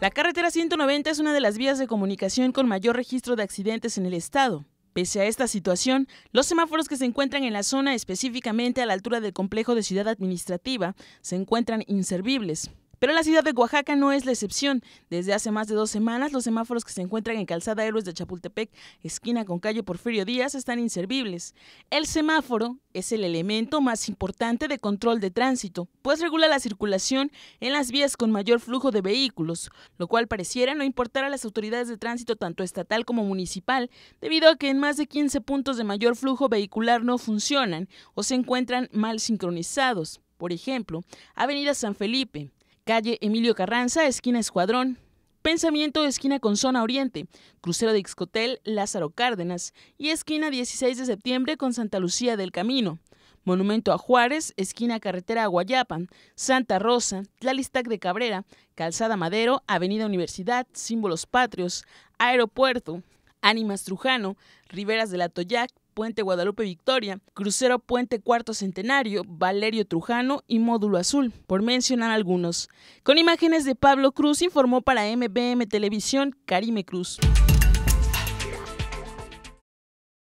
La carretera 190 es una de las vías de comunicación con mayor registro de accidentes en el estado. Pese a esta situación, los semáforos que se encuentran en la zona, específicamente a la altura del complejo de ciudad administrativa, se encuentran inservibles. Pero la ciudad de Oaxaca no es la excepción. Desde hace más de dos semanas, los semáforos que se encuentran en Calzada Héroes de Chapultepec, esquina con calle Porfirio Díaz, están inservibles. El semáforo es el elemento más importante de control de tránsito, pues regula la circulación en las vías con mayor flujo de vehículos, lo cual pareciera no importar a las autoridades de tránsito tanto estatal como municipal, debido a que en más de 15 puntos de mayor flujo vehicular no funcionan o se encuentran mal sincronizados. Por ejemplo, Avenida San Felipe, calle Emilio Carranza, esquina Escuadrón, Pensamiento, esquina con zona oriente, crucero de Ixcotel, Lázaro Cárdenas y esquina 16 de septiembre con Santa Lucía del Camino. Monumento a Juárez, esquina carretera Guayapan, Santa Rosa, Tlalistac de Cabrera, Calzada Madero, Avenida Universidad, Símbolos Patrios, Aeropuerto, Ánimas Trujano, Riberas la Toyac, Puente Guadalupe Victoria, Crucero Puente Cuarto Centenario, Valerio Trujano y Módulo Azul, por mencionar algunos. Con imágenes de Pablo Cruz informó para MBM Televisión Karime Cruz.